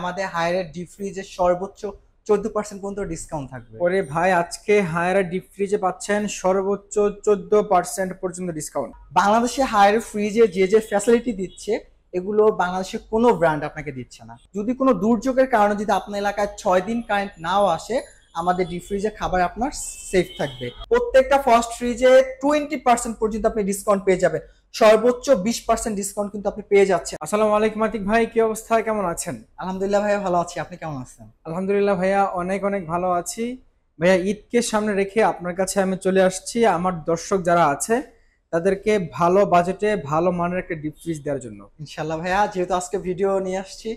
আমাদের হায়ারের ডিপ ফ্রিজের সর্বোচ্চ চোদ্দ পার্সেন্ট পর্যন্ত ডিসকাউন্ট থাকবে ওরে ভাই আজকে হায়ার ডিপ ফ্রিজে পাচ্ছেন সর্বোচ্চ চোদ্দ পার্সেন্ট পর্যন্ত ডিসকাউন্ট বাংলাদেশে হায়ার ফ্রিজে যে যে ফ্যাসিলিটি দিচ্ছে এগুলো বাংলাদেশে কোনো ব্র্যান্ড আপনাকে দিচ্ছে না যদি কোনো দুর্যোগের কারণে যদি আপনার এলাকায় ছয় দিন কারেন্ট নাও আসে আমাদের ডিপ ফ্রিজে খাবার আপনার সেফ থাকবে প্রত্যেকটা ফার্স্ট ফ্রিজে টোয়েন্টি পার্সেন্ট পর্যন্ত আপনি ডিসকাউন্ট পেয়ে যাবেন সর্বোচ্চ বিশ পার্সেন্ট ডিসকাউন্ট কিন্তু আপনি পেয়ে যাচ্ছেন আসসালামু আলাইকুম আতিক ভাই কি অবস্থা কেমন আছেন আলহামদুলিল্লাহ ভাইয়া ভালো আছি আপনি কেমন আছেন আলহামদুলিল্লাহ ভাইয়া অনেক অনেক ভালো আছি ভাইয়া ঈদকে সামনে রেখে আপনার কাছে আমি চলে আসছি আমার দর্শক যারা আছে তাদেরকে ভালো বাজেটে ভালো মানের একটা ডিপ ফ্রিজ দেওয়ার জন্য ইনশাল্লাহ ভাইয়া যেহেতু আজকে ভিডিও নিয়ে আসছি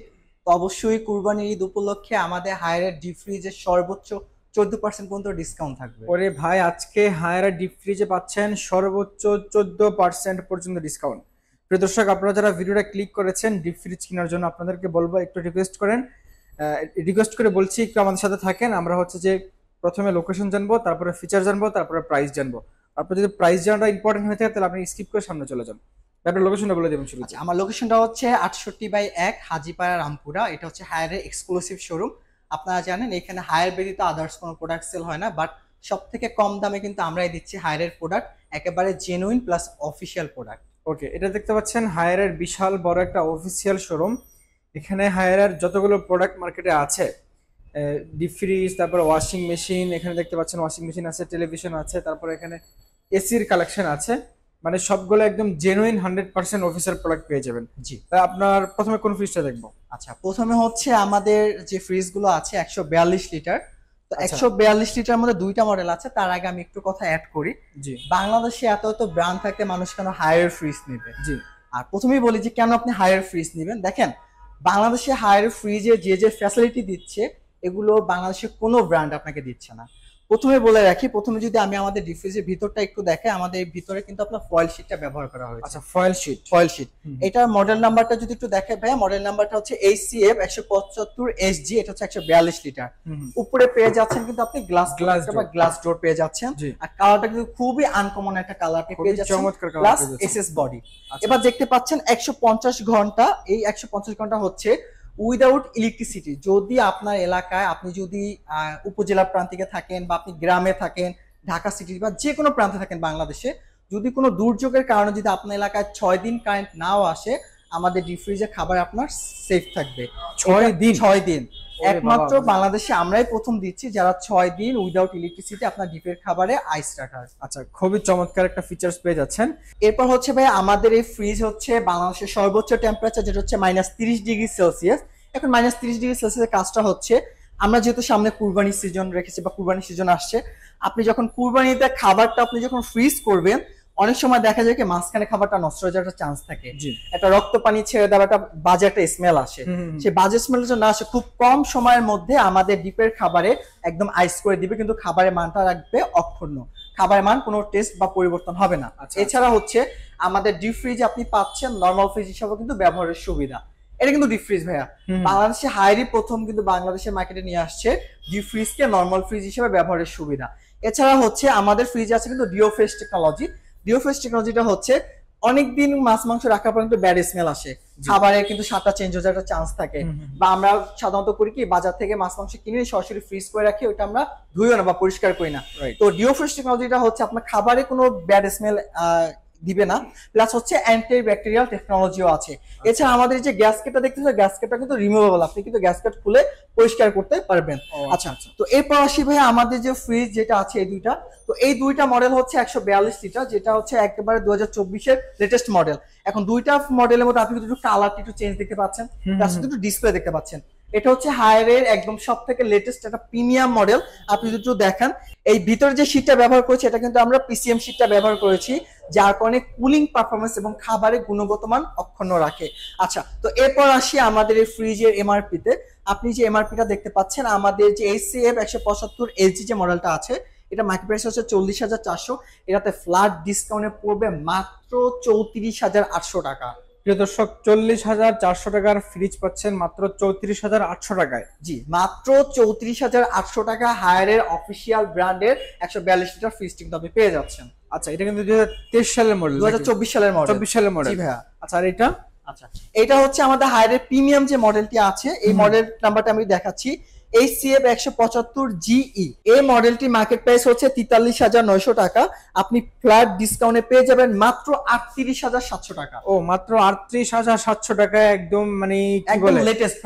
তো অবশ্যই কুরবানির ঈদ উপলক্ষে আমাদের হায়ারের ডিপ ফ্রিজের সর্বোচ্চ চোদ্দ পার্সেন্ট পর্যন্ত ডিসকাউন্ট থাকবে ওরে ভাই আজকে হায়রা ডিপ ফ্রিজে পাচ্ছেন সর্বোচ্চ চোদ্দ পার্সেন্ট পর্যন্ত ডিসকাউন্ট প্রিয় দর্শক আপনারা যারা ভিডিওটা ক্লিক করেছেন ডিপ ফ্রিজ কেনার জন্য আপনাদেরকে বলবো একটু রিকোয়েস্ট করেন রিকোয়েস্ট করে বলছি একটু আমাদের সাথে থাকেন আমরা হচ্ছে যে প্রথমে লোকেশন জানবো তারপরে ফিচার জানবো তারপরে প্রাইস জানবো আপনার যদি প্রাইস জানাটা ইম্পর্টেন্ট হয়ে থাকে তাহলে আপনি স্কিপ করে সামনে চলে যান আপনার লোকেশনটা বলে দেবেন শুরু আচ্ছা, আমার লোকেশনটা হচ্ছে আটষট্টি বাই এক হাজিপাড়া রামপুরা এটা হচ্ছে হায়ারের এক্সক্লুসিভ শোরুম আপনারা জানেন এখানে হায়ার ব্যতীত আদার্স কোনো প্রোডাক্ট সেল হয় না বাট সব থেকে কম দামে কিন্তু আমরাই দিচ্ছি হায়ারের প্রোডাক্ট একেবারে genuine plus official product okay এটা দেখতে পাচ্ছেন হায়ারের বিশাল বড় একটা অফিসিয়াল শোরুম এখানে হায়ারের যতগুলো প্রোডাক্ট মার্কেটে আছে ডিপ ফ্রিজ তারপর ওয়াশিং মেশিন এখানে দেখতে পাচ্ছেন ওয়াশিং মেশিন আছে টেলিভিশন আছে তারপর এখানে এসির কালেকশন আছে মানে সবগুলো একদম genuine hundred percent official product পেয়ে যাবেন জি আপনার প্রথমে কোন ফ্রিজটা দেখবো আচ্ছা প্রথমে হচ্ছে আমাদের যে ফ্রিজ গুলো আছে একশো বিয়াল্লিশ লিটার তো আচ্ছা। একশো বিয়াল্লিশ লিটার মধ্যে দুইটা মডেল আছে তার আগে আমি একটু কথা অ্যাড করি জি বাংলাদেশে এত এত ব্র্যান্ড থাকতে মানুষ কেন হায়ার ফ্রিজ নেবে জি আর প্রথমেই বলি যে কেন আপনি হায়ার ফ্রিজ নেবেন দেখেন বাংলাদেশে হায়ার ফ্রিজে যে যে ফ্যাসিলিটি দিচ্ছে এগুলো বাংলাদেশে কোনো ব্র্যান্ড আপনাকে দিচ্ছে না প্রথমে বলে রাখি প্রথমে যদি আমি আমাদের ডিফ্রিজের ভিতরটা একটু দেখে আমাদের ভিতরে কিন্তু আপনার ফয়েল শীটটা ব্যবহার করা হয়েছে আচ্ছা ফয়েল শীট ফয়েল শীট এটা মডেল নাম্বারটা যদি একটু দেখে ভাই মডেল নাম্বারটা হচ্ছে এইচসিএফ 175 এসজি এটা হচ্ছে 142 লিটার উপরে পেয়ে যাচ্ছেন কিন্তু আপনি গ্লাস গ্লাস বা গ্লাস ডোর পেয়ে যাচ্ছেন আর কালারটা কিন্তু খুবই আনকমন একটা কালার পেয়ে যাচ্ছেন চমৎকার কালার প্লাস এসএস বডি এবার দেখতে পাচ্ছেন 150 ঘন্টা এই 150 ঘন্টা হচ্ছে উইদাউট ইলেকট্রিসিটি যদি আপনার এলাকায় আপনি যদি উপজেলা প্রান্তিকে থাকেন বা আপনি গ্রামে থাকেন ঢাকা সিটি বা যে কোনো প্রান্তে থাকেন বাংলাদেশে যদি কোনো দুর্যোগের কারণে যদি আপনার এলাকায় ছয় দিন কারেন্ট নাও আসে আমাদের ডিপ ফ্রিজে খাবার আপনার সেফ থাকবে ছয় দিন ছয় দিন একমাত্র বাংলাদেশে আমরাই প্রথম দিচ্ছি যারা ছয় দিন উইদাউট ইলেকট্রিসিটি আপনার ডিপের খাবারে আইস রাখার আচ্ছা খুবই চমৎকার একটা ফিচার্স পেয়ে যাচ্ছেন এরপর হচ্ছে ভাই আমাদের এই ফ্রিজ হচ্ছে বাংলাদেশের সর্বোচ্চ টেম্পারেচার যেটা হচ্ছে মাইনাস তিরিশ ডিগ্রি সেলসিয়াস এখন মাইনাস তিরিশ ডিগ্রি সেলসিয়াসের কাজটা হচ্ছে আমরা যেহেতু সামনে কুরবানির সিজন রেখেছি বা কুরবানির সিজন আসছে আপনি যখন কুরবানিতে খাবারটা আপনি যখন ফ্রিজ করবেন অনেক সময় দেখা যায় কি মাঝখানে খাবারটা নষ্ট হয়ে যাওয়ার চান্স থাকে একটা রক্ত পানি ছেড়ে দেওয়া একটা বাজে একটা স্মেল আসে সেই বাজে স্মেল যেন না আসে খুব কম সময়ের মধ্যে আমাদের ডিপের খাবারে একদম আইস করে দিবে কিন্তু খাবারের মানটা রাখবে অক্ষুণ্ণ খাবারের মান কোনো টেস্ট বা পরিবর্তন হবে না আচ্ছা, আচ্ছা। এছাড়া হচ্ছে আমাদের ডিপ ফ্রিজ আপনি পাচ্ছেন নর্মাল ফ্রিজ হিসাবে কিন্তু ব্যবহারের সুবিধা এটা কিন্তু ডিপ ফ্রিজ ভাইয়া বাংলাদেশে হাইরি প্রথম কিন্তু বাংলাদেশের মার্কেটে নিয়ে আসছে ডিপ ফ্রিজকে নর্মাল ফ্রিজ হিসেবে ব্যবহারের সুবিধা এছাড়া হচ্ছে আমাদের ফ্রিজ আছে কিন্তু ডিও টেকনোলজি ডিওফেস টেকনোলজিটা হচ্ছে অনেকদিন মাছ মাংস রাখার পর কিন্তু ব্যাড স্মেল আসে খাবারে কিন্তু সাতটা চেঞ্জ হয়ে যাওয়ার চান্স থাকে বা আমরা সাধারণত করি কি বাজার থেকে মাছ মাংস কিনে সরাসরি ফ্রিজ করে রাখি ওটা আমরা ধুইও না বা পরিষ্কার করি না তো ডিওফ্রেশ টেকনোলজিটা হচ্ছে আপনার খাবারে কোনো ব্যাড স্মেল দিবে না প্লাস হচ্ছে অ্যান্টি ব্যাকটেরিয়াল টেকনোলজিও আছে আচ্ছা। এছাড়া আমাদের যে গ্যাসকেটটা দেখতেছে গ্যাসকেটটা কিন্তু রিমুভেবল আপনি কিন্তু গ্যাসকেট খুলে পরিষ্কার করতে পারবেন আচ্ছা, আচ্ছা, আচ্ছা তো এরপর আসি ভাই আমাদের যে ফ্রিজ যেটা আছে এই দুইটা তো এই দুইটা মডেল হচ্ছে একশো বিয়াল্লিশ লিটার যেটা হচ্ছে একেবারে দু হাজার চব্বিশের লেটেস্ট মডেল এখন দুইটা মডেলের মধ্যে আপনি কিন্তু একটু কালারটা একটু চেঞ্জ দেখতে পাচ্ছেন তার একটু ডিসপ্লে দেখতে পাচ্ছেন এটা হচ্ছে হায়ারের একদম সব থেকে লেটেস্ট একটা প্রিমিয়াম মডেল আপনি যদি দেখেন এই ভিতর যে শীতটা ব্যবহার করেছি এটা কিন্তু আমরা পিসিএম শীতটা ব্যবহার করেছি যার কারণে কুলিং পারফরমেন্স এবং খাবারের গুণগত মান অক্ষুণ্ণ রাখে আচ্ছা তো এরপর আসি আমাদের এই ফ্রিজের এমআরপিতে আপনি যে এমআরপিটা দেখতে পাচ্ছেন আমাদের যে এসি এফ একশো পঁচাত্তর এলজি যে মডেলটা আছে এটা মাইক্রো প্রাইস হচ্ছে চল্লিশ হাজার চারশো এটাতে ফ্ল্যাট ডিসকাউন্টে পড়বে মাত্র চৌত্রিশ হাজার আটশো টাকা প্রিয় দর্শক চল্লিশ হাজার চারশো টাকার ফ্রিজ পাচ্ছেন মাত্র চৌত্রিশ হাজার আটশো টাকায় জি মাত্র চৌত্রিশ হাজার আটশো টাকা হায়ারের অফিসিয়াল ব্র্যান্ডের একশো বিয়াল্লিশ লিটার ফ্রিজ কিন্তু আপনি পেয়ে যাচ্ছেন আচ্ছা এটা কিন্তু দু হাজার সালের মডেল দু হাজার চব্বিশ সালের মডেল চব্বিশ সালের মডেল ভাইয়া আচ্ছা আর এটা আচ্ছা এটা হচ্ছে আমাদের হায়ারের প্রিমিয়াম যে মডেলটি আছে এই মডেল নাম্বারটা আমি দেখাচ্ছি এইচসিএফ একশো পঁচাত্তর জিই e। এই মডেলটি মার্কেট প্রাইস হচ্ছে তেতাল্লিশ হাজার নয়শো টাকা আপনি ফ্ল্যাট ডিসকাউন্টে পেয়ে যাবেন মাত্র আটত্রিশ হাজার সাতশো টাকা ও মাত্র আটত্রিশ হাজার সাতশো টাকা একদম মানে লেটেস্ট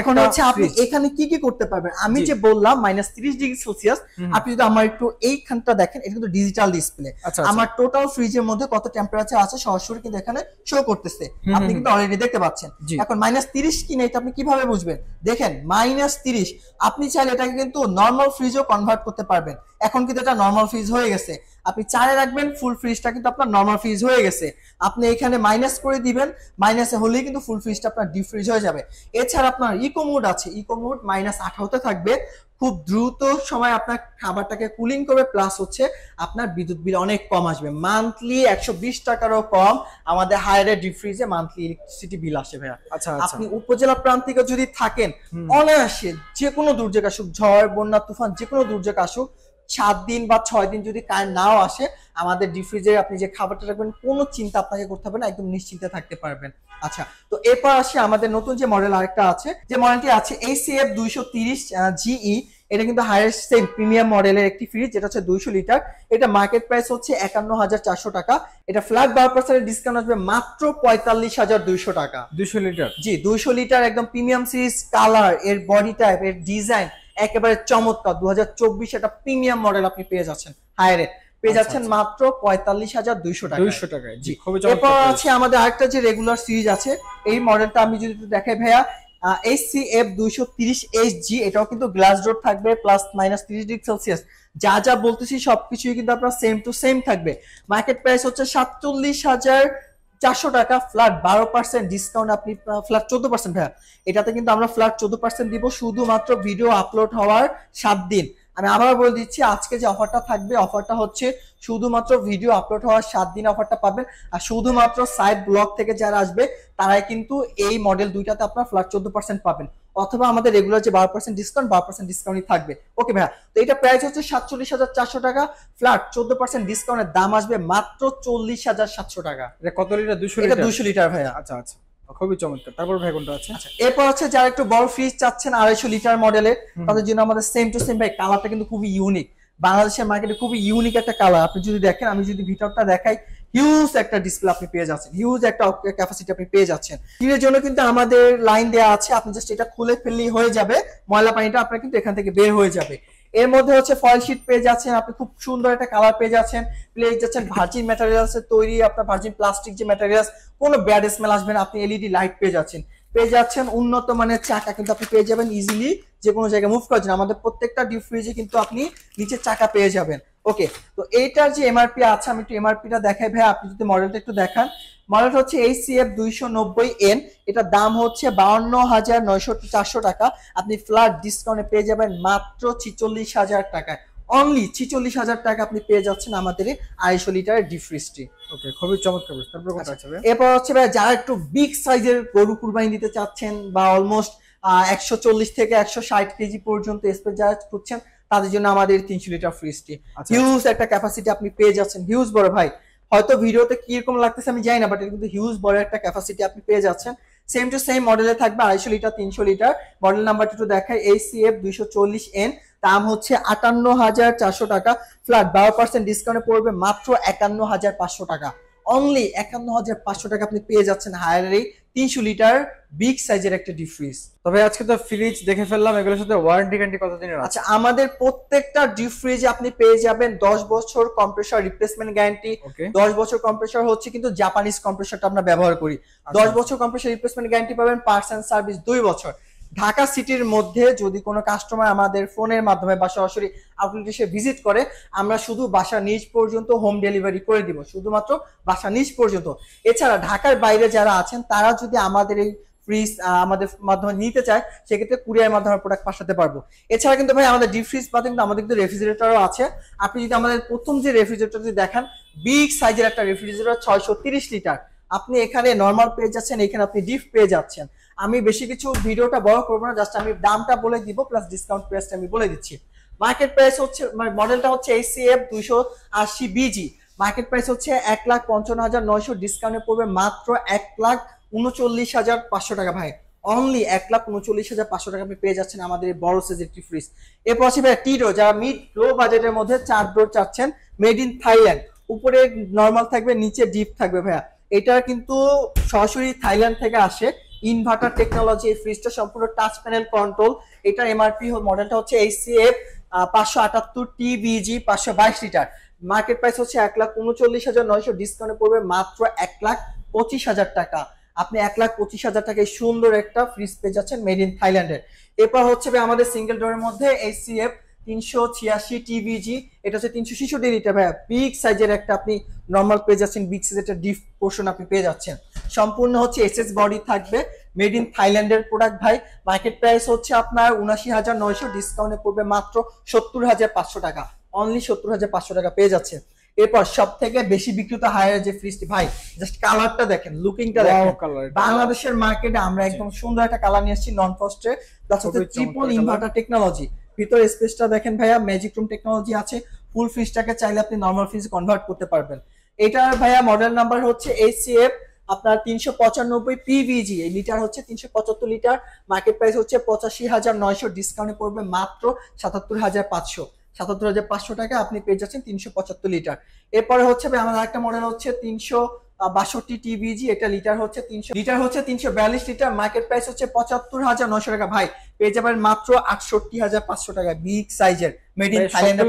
এখন হচ্ছে আপনি এখানে কি কি করতে পারবেন আমি যে বললাম মাইনাস তিরিশ ডিগ্রি সেলসিয়াস আপনি যদি আমার একটু এইখানটা দেখেন এটা কিন্তু ডিজিটাল আচ্ছা, ডিসপ্লে আচ্ছা। আমার টোটাল ফ্রিজের মধ্যে কত টেম্পারেচার আছে সরাসরি কিন্তু এখানে শো করতেছে আপনি কিন্তু অলরেডি দেখতে পাচ্ছেন এখন মাইনাস তিরিশ কিনে এটা আপনি কিভাবে বুঝবেন দেখেন মাইনাস তিরিশ জিনিস আপনি চাইলে এটাকে কিন্তু নর্মাল ফ্রিজও কনভার্ট করতে পারবেন এখন কিন্তু এটা নর্মাল ফ্রিজ হয়ে গেছে আপনি চারে রাখবেন ফুল ফ্রিজটা কিন্তু আপনার নর্মাল ফ্রিজ হয়ে গেছে আপনি এখানে মাইনাস করে দিবেন মাইনাসে হলেই কিন্তু ফুল ফ্রিজটা আপনার ডিপ ফ্রিজ হয়ে যাবে এছাড়া আপনার ইকো মোড আছে ইকো মোড মাইনাস আঠারোতে থাকবে খুব দ্রুত সময় আপনার খাবারটাকে কুলিং করবে প্লাস হচ্ছে আপনার বিদ্যুৎ বিল অনেক কম আসবে মান্থলি একশো বিশ টাকারও কম আমাদের হায়ারে ডিফ্রিজে মান্থলি ইলেকট্রিসিটি বিল আসে ভাইয়া আচ্ছা, আচ্ছা আপনি উপজেলা প্রান্তিকে যদি থাকেন অনায়াসে যে কোনো দুর্যোগ আসুক ঝড় বন্যা তুফান যে কোনো দুর্যোগ আসুক সাত দিন বা ছয় দিন যদি কারেন্ট নাও আসে আমাদের ডিফ্রিজে আপনি যে খাবারটা রাখবেন কোনো চিন্তা আপনাকে করতে হবে না একদম নিশ্চিন্তে থাকতে পারবেন আচ্ছা তো এরপর আসে আমাদের নতুন যে মডেল আরেকটা আছে যে মডেলটি আছে এইসিএফ দুইশো তিরিশ জিই এটা কিন্তু হায়েস্ট সেম প্রিমিয়াম মডেলের একটি ফ্রিজ যেটা হচ্ছে দুইশো লিটার এটা মার্কেট প্রাইস হচ্ছে একান্ন হাজার চারশো টাকা এটা ফ্ল্যাট বারো ডিসকাউন্ট আসবে মাত্র পঁয়তাল্লিশ হাজার দুইশো টাকা দুইশো লিটার জি দুইশো লিটার একদম প্রিমিয়াম সিরিজ কালার এর বডি টাইপ এর ডিজাইন একেবারে চমৎকার দু হাজার চব্বিশ এটা প্রিমিয়াম মডেল আপনি পেয়ে যাচ্ছেন হায়ারে পেয়ে আচ্ছা, যাচ্ছেন আচ্ছা। মাত্র পঁয়তাল্লিশ হাজার দুইশো টাকা দুইশো টাকায় জি এরপর আছে আমাদের আরেকটা যে রেগুলার সিরিজ আছে এই মডেলটা আমি যদি দেখাই ভাইয়া এসসি এফ দুইশো তিরিশ জি এটাও কিন্তু গ্লাস ডোর থাকবে প্লাস মাইনাস তিরিশ ডিগ্রি সেলসিয়াস যা যা বলতেছি সবকিছুই কিন্তু আপনার সেম টু সেম থাকবে মার্কেট প্রাইস হচ্ছে সাতচল্লিশ হাজার চারশো টাকা ফ্ল্যাট বারো পার্সেন্ট ডিসকাউন্ট আপনি ফ্ল্যাট চোদ্দ পার্সেন্ট ভাইয়া এটাতে কিন্তু আমরা ফ্ল্যাট চোদ্দ পার্সেন্ট দিব শুধুমাত্র ভিডিও আপলোড হওয়ার সাত দিন আমি আবার বলে দিচ্ছি আজকে যে অফারটা থাকবে অফারটা হচ্ছে শুধুমাত্র ভিডিও আপলোড হওয়ার সাত দিন অফারটা পাবেন আর শুধুমাত্র সাইড ব্লগ থেকে যারা আসবে তারাই কিন্তু এই মডেল দুইটাতে আপনার ফ্ল্যাট চোদ্দ পার্সেন্ট পাবেন অথবা আমাদের রেগুলার যে বারো পার্সেন্ট ডিসকাউন্ট বারো পার্সেন্ট ডিসকাউন্টই থাকবে ওকে ভাইয়া তো এটা প্রাইস হচ্ছে সাতচল্লিশ হাজার চারশো টাকা ফ্ল্যাট চোদ্দ পার্সেন্ট ডিসকাউন্টের দাম আসবে মাত্র চল্লিশ হাজার সাতশো টাকা কত লিটার দুশো লিটার দুশো লিটার ভাইয়া আচ্ছা আচ্ছা খুবই চমৎকার তারপর আছে আচ্ছা, এরপর হচ্ছে যারা একটু বড় ফ্রিজ চাচ্ছেন আড়াইশো লিটার মডেলের তাদের জন্য আমাদের সেম টু সেম ভাই কালারটা কিন্তু খুবই ইউনিক বাংলাদেশের মার্কেটে খুবই ইউনিক একটা কালার আপনি যদি দেখেন আমি যদি ভিতরটা দেখাই হিউজ একটা ডিসপ্লে আপনি পেয়ে যাচ্ছেন হিউজ একটা ক্যাপাসিটি আপনি পেয়ে যাচ্ছেন টিনের জন্য কিন্তু আমাদের লাইন দেওয়া আছে আপনি জাস্ট এটা খুলে ফেললেই হয়ে যাবে ময়লা পানিটা আপনার কিন্তু এখান থেকে বের হয়ে যাবে এর মধ্যে হচ্ছে ফয়েল শিট পেয়ে যাচ্ছেন আপনি খুব সুন্দর একটা কালার পেয়ে যাচ্ছেন প্লেজ যাচ্ছেন ভার্জিন ম্যাটেরিয়ালস তৈরি আপনার ভার্জিন প্লাস্টিক যে ম্যাটেরিয়ালস কোনো ব্যাড স্মেল আসবেন আপনি এলইডি লাইট পেয়ে যাচ্ছেন পেয়ে যাচ্ছেন উন্নত মানের চাকা কিন্তু আপনি পেয়ে যাবেন ইজিলি যে কোনো জায়গায় মুভ করার জন্য আমাদের প্রত্যেকটা ডিপ ফ্রিজে কিন্তু আপনি নিচে চাকা পেয়ে যাবেন ওকে তো এইটার যে এমআরপি আছে আমি একটু এমআরপিটা দেখাই ভাই আপনি যদি মডেলটা একটু দেখান মডেলটা হচ্ছে এই সিএফ দুইশো নব্বই এন এটার দাম হচ্ছে বাউন্ন হাজার নয়শো চারশো টাকা আপনি ফ্ল্যাট ডিসকাউন্টে পেয়ে যাবেন মাত্র ছিচল্লিশ হাজার টাকায় অনলি ছিচল্লিশ হাজার টাকা আপনি পেয়ে যাচ্ছেন আমাদের আড়াইশো লিটার ডিফ্রিজটি ওকে খুবই চমৎকার আচ্ছা, এরপর হচ্ছে ভাই যারা একটু বিগ সাইজের গরু কুরবানি নিতে চাচ্ছেন বা অলমোস্ট একশো চল্লিশ থেকে একশো ষাট কেজি পর্যন্ত স্পেস যারা খুঁজছেন তাদের জন্য আমাদের তিনশো লিটার ফ্রিজটি আচ্ছা। হিউজ একটা ক্যাপাসিটি আপনি পেয়ে যাচ্ছেন হিউজ বড় ভাই হয়তো ভিডিওতে কিরকম লাগতেছে আমি জানি না বাট কিন্তু হিউজ বড় একটা ক্যাপাসিটি আপনি পেয়ে যাচ্ছেন সেম টু সেম মডেলে থাকবে আড়াইশো লিটার তিনশো লিটার মডেল নাম্বারটা একটু দেখায় এই সি এফ দুইশো চল্লিশ এন দাম হচ্ছে আটান্ন হাজার চারশো টাকা ফ্ল্যাট বারো পার্সেন্ট ডিসকাউন্টে পড়বে মাত্র একান্ন হাজার পাঁচশো টাকা অনলি একান্ন হাজার পাঁচশো টাকা আপনি পেয়ে যাচ্ছেন হায়ারের এই তিনশো লিটার বিগ সাইজের একটা ডিপ ফ্রিজ তবে আজকে তো ফ্রিজ দেখে ফেললাম এগুলোর সাথে ওয়ারেন্টি কত কতদিনের আচ্ছা আমাদের প্রত্যেকটা ডিপ ফ্রিজে আপনি পেয়ে যাবেন দশ বছর কম্প্রেসার রিপ্লেসমেন্ট গ্যারান্টি দশ বছর কম্প্রেসার হচ্ছে কিন্তু জাপানিজ কম্প্রেসারটা আমরা ব্যবহার করি আচ্ছা। দশ বছর কম্প্রেসার রিপ্লেসমেন্ট গ্যারান্টি পাবেন পার্স এন্ড সার্ভিস দুই বছর ঢাকা সিটির মধ্যে যদি কোনো কাস্টমার আমাদের ফোনের মাধ্যমে বা সরাসরি আউটলেট এসে ভিজিট করে আমরা শুধু বাসা নিজ পর্যন্ত হোম ডেলিভারি করে দিব শুধুমাত্র বাসা নিজ পর্যন্ত এছাড়া ঢাকার বাইরে যারা আছেন তারা যদি আমাদের এই ফ্রিজ আমাদের মাধ্যমে নিতে চায় সেক্ষেত্রে কুরিয়ার মাধ্যমে প্রোডাক্ট পাঠাতে পারবো এছাড়া কিন্তু ভাই আমাদের ডিপ ফ্রিজ পাতে কিন্তু আমাদের কিন্তু রেফ্রিজারেটরও আছে আপনি যদি আমাদের প্রথম যে রেফ্রিজারেটর যদি দেখান বিগ সাইজের একটা রেফ্রিজারেটর ছয়শো লিটার আপনি এখানে নর্মাল পেয়ে যাচ্ছেন এখানে আপনি ডিপ পেয়ে যাচ্ছেন আমি বেশি কিছু ভিডিওটা বড় করবো না জাস্ট আমি দামটা বলে দিব প্লাস ডিসকাউন্ট প্রাইসটা আমি বলে দিচ্ছি মার্কেট প্রাইস হচ্ছে মডেলটা মানে হচ্ছে এসিএফ দুইশো আশি বিজি মার্কেট প্রাইস হচ্ছে এক লাখ পঞ্চান্ন হাজার নয়শো ডিসকাউন্টে পড়বে মাত্র এক লাখ উনচল্লিশ হাজার পাঁচশো টাকা ভাই অনলি এক লাখ উনচল্লিশ হাজার পাঁচশো টাকা আপনি পেয়ে যাচ্ছেন আমাদের এই বড় সাইজের টি ফ্রিজ এরপর আছে ভাই টিডো যারা মিড লো বাজেটের মধ্যে চার ডোর চাচ্ছেন মেড ইন থাইল্যান্ড উপরে নর্মাল থাকবে নিচে ডিপ থাকবে ভাইয়া এটা কিন্তু সরাসরি থাইল্যান্ড থেকে আসে ইনভার্টার টেকনোলজি এই ফ্রিজটা সম্পূর্ণ টাচ প্যানেল কন্ট্রোল এটার এমআরপি মডেলটা হচ্ছে এইচসিএফ পাঁচশো আটাত্তর টিবিজি পাঁচশো বাইশ লিটার মার্কেট প্রাইস হচ্ছে এক লাখ উনচল্লিশ হাজার নয়শো ডিসকাউন্টে পড়বে মাত্র এক লাখ পঁচিশ হাজার টাকা আপনি এক লাখ পঁচিশ হাজার টাকায় সুন্দর একটা ফ্রিজ পেয়ে যাচ্ছেন মেড ইন থাইল্যান্ডের এরপর হচ্ছে আমাদের সিঙ্গেল ডোরের মধ্যে এইচসিএফ তিনশো ছিয়াশি টিভিজি এটা হচ্ছে তিনশো ছিষট্টি লিটার ভাইয়া বিগ সাইজের একটা আপনি নর্মাল পেয়ে যাচ্ছেন বিগ সাইজের একটা ডিপ পোর্শন আপনি পেয়ে যাচ্ছেন সম্পূর্ণ হচ্ছে এসএস বডি থাকবে মেড ইন থাইল্যান্ডের প্রোডাক্ট ভাই মার্কেট প্রাইস হচ্ছে আপনার উনাশি হাজার নয়শো ডিসকাউন্টে পড়বে মাত্র সত্তর হাজার পাঁচশো টাকা অনলি সত্তর হাজার পাঁচশো টাকা পেয়ে যাচ্ছে এরপর সব থেকে বেশি বিক্রিত হায়ার যে ফ্রিজটি ভাই জাস্ট কালারটা দেখেন লুকিংটা দেখেন বাংলাদেশের মার্কেটে আমরা একদম সুন্দর একটা কালার নিয়ে এসেছি নন ফস্টে প্লাস হচ্ছে ট্রিপল ইনভার্টার টেকনোলজি ভিতর স্পেসটা দেখেন ভাইয়া ম্যাজিক রুম টেকনোলজি আছে ফুল ফ্রিজটাকে চাইলে আপনি নর্মাল ফ্রিজ কনভার্ট করতে পারবেন এটার ভাইয়া মডেল নাম্বার হচ্ছে এইচসিএফ আপনার তিনশো পঁচানব্বই পিভিজি এই লিটার হচ্ছে তিনশো পঁচাত্তর লিটার মার্কেট প্রাইস হচ্ছে পঁচাশি হাজার নয়শো ডিসকাউন্টে পড়বে মাত্র সাতাত্তর হাজার পাঁচশো সাতাত্তর হাজার পাঁচশো টাকা আপনি পেয়ে যাচ্ছেন তিনশো পঁচাত্তর লিটার এরপরে হচ্ছে আমার আমাদের একটা মডেল হচ্ছে তিনশো বাষট্টি টিভিজি এটা লিটার হচ্ছে তিনশো লিটার হচ্ছে তিনশো বিয়াল্লিশ লিটার মার্কেট প্রাইস হচ্ছে পঁচাত্তর হাজার নয়শো টাকা ভাই পেয়ে যাবেন মাত্র আটষট্টি হাজার পাঁচশো টাকা বিগ সাইজের মেড ইন থাইল্যান্ড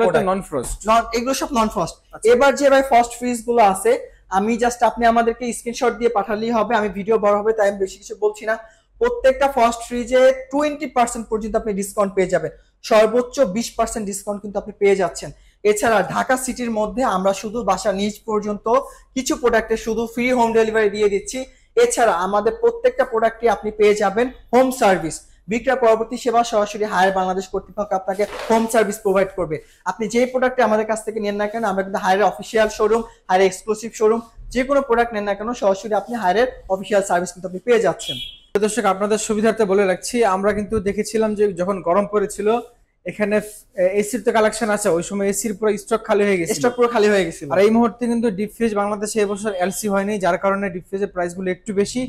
এগুলো সব নন ফ্রস্ট আচ্ছা। এবার যে ভাই ফার্স্ট ফ্রিজ গুলো আছে আমি জাস্ট আপনি আমাদেরকে স্ক্রিনশট দিয়ে পাঠালেই হবে আমি ভিডিও বড় হবে তাই আমি বেশি কিছু বলছি না প্রত্যেকটা ফার্স্ট ফ্রিজে টোয়েন্টি পার্সেন্ট পর্যন্ত আপনি ডিসকাউন্ট পেয়ে যাবেন সর্বোচ্চ বিশ পার্সেন্ট ডিসকাউন্ট কিন্তু আপনি পেয়ে যাচ্ছেন এছাড়া ঢাকা সিটির মধ্যে আমরা শুধু বাসা নিজ পর্যন্ত কিছু প্রোডাক্টে শুধু ফ্রি হোম ডেলিভারি দিয়ে দিচ্ছি এছাড়া আমাদের প্রত্যেকটা প্রোডাক্টে আপনি পেয়ে যাবেন হোম সার্ভিস বিক্রয় পরবর্তী সেবা সরাসরি হায়ার বাংলাদেশ কর্তৃপক্ষ আপনাকে হোম সার্ভিস প্রোভাইড করবে আপনি যে প্রোডাক্টে আমাদের কাছ থেকে নেন না কেন আমরা কিন্তু হায়ারের অফিসিয়াল শোরুম হায়ারের এক্সক্লুসিভ শোরুম যে কোনো প্রোডাক্ট নেন না কেন সরাসরি আপনি হায়ারের অফিসিয়াল সার্ভিস কিন্তু আপনি পেয়ে যাচ্ছেন দর্শক আপনাদের সুবিধার্থে বলে রাখছি আমরা কিন্তু দেখেছিলাম যে যখন গরম পড়েছিল এখানে এসির তো কালেকশন আছে ওই সময় এসির পুরো স্টক খালি হয়ে গেছে স্টক পুরো খালি হয়ে গেছে আর এই মুহূর্তে কিন্তু ডিপ ফ্রিজ বাংলাদেশে এবছর এলসি হয়নি যার কারণে ডিপ ফ্রিজের প্রাইসগুলো একটু বেশি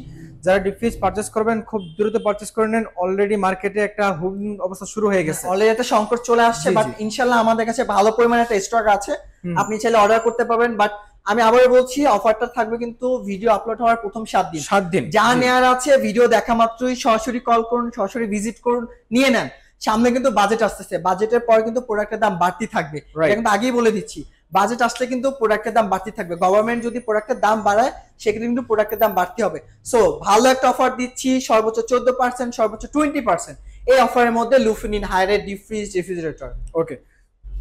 যারা ডিপ ফ্রিজ পারচেস করবেন খুব দ্রুত পারচেস করে নেন অলরেডি মার্কেটে একটা হুম অবস্থা শুরু হয়ে গেছে অলরেডি একটা সংকট চলে আসছে বাট ইনশাল্লাহ আমাদের কাছে ভালো পরিমাণে একটা স্টক আছে আপনি চাইলে অর্ডার করতে পারবেন বাট আমি আবার বলছি অফারটা থাকবে কিন্তু ভিডিও আপলোড হওয়ার প্রথম সাত দিন সাত দিন যা নেওয়ার আছে ভিডিও দেখা মাত্রই সরাসরি কল করুন সরাসরি ভিজিট করুন নিয়ে নেন সামনে কিন্তু বাজেট আসতেছে বাজেটের পর কিন্তু প্রোডাক্টের দাম বাড়তি থাকবে কিন্তু আগেই বলে দিচ্ছি বাজেট আসলে কিন্তু প্রোডাক্টের দাম বাড়তি থাকবে গভর্নমেন্ট যদি প্রোডাক্টের দাম বাড়ায় সেক্ষেত্রে কিন্তু প্রোডাক্টের দাম বাড়তি হবে সো ভালো একটা অফার দিচ্ছি সর্বোচ্চ চোদ্দ পার্সেন্ট সর্বোচ্চ টোয়েন্টি পার্সেন্ট এই অফারের মধ্যে লুফিনিন হাইরে ডিফ্রিজ ফ্রিজ রেফ্রিজারেটর ওকে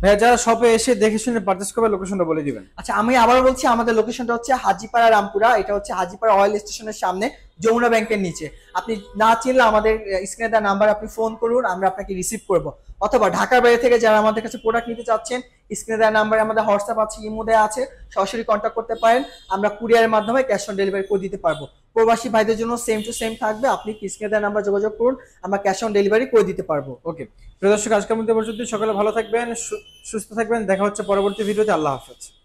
ভাইয়া যারা এসে দেখে শুনে পারচেস করবে লোকেশনটা বলে দিবেন আচ্ছা আমি আবার বলছি আমাদের লোকেশনটা হচ্ছে হাজিপাড়া রামপুরা এটা হচ্ছে হাজিপাড়া অয়েল স্টেশনের সামনে যমুনা ব্যাংকের নিচে আপনি না চিনলে আমাদের স্ক্রিনে দেওয়া নাম্বার আপনি ফোন করুন আমরা আপনাকে রিসিভ করব অথবা ঢাকার বাইরে থেকে যারা আমাদের কাছে প্রোডাক্ট নিতে চাচ্ছেন স্ক্রিনে দেওয়া নাম্বারে আমাদের হোয়াটসঅ্যাপ আছে ইমো দেওয়া আছে সরাসরি কন্ট্যাক্ট করতে পারেন আমরা কুরিয়ারের মাধ্যমে ক্যাশ অন ডেলিভারি করে দিতে পারবো প্রবাসী ভাইদের জন্য সেম টু সেম থাকবে আপনি স্ক্রিনে দেওয়া নাম্বার যোগাযোগ করুন আমরা ক্যাশ অন ডেলিভারি করে দিতে পারবো ওকে প্রদর্শক আজকের মধ্যে পর্যন্ত সকালে ভালো থাকবেন সুস্থ থাকবেন দেখা হচ্ছে পরবর্তী ভিডিওতে আল্লাহ হাফেজ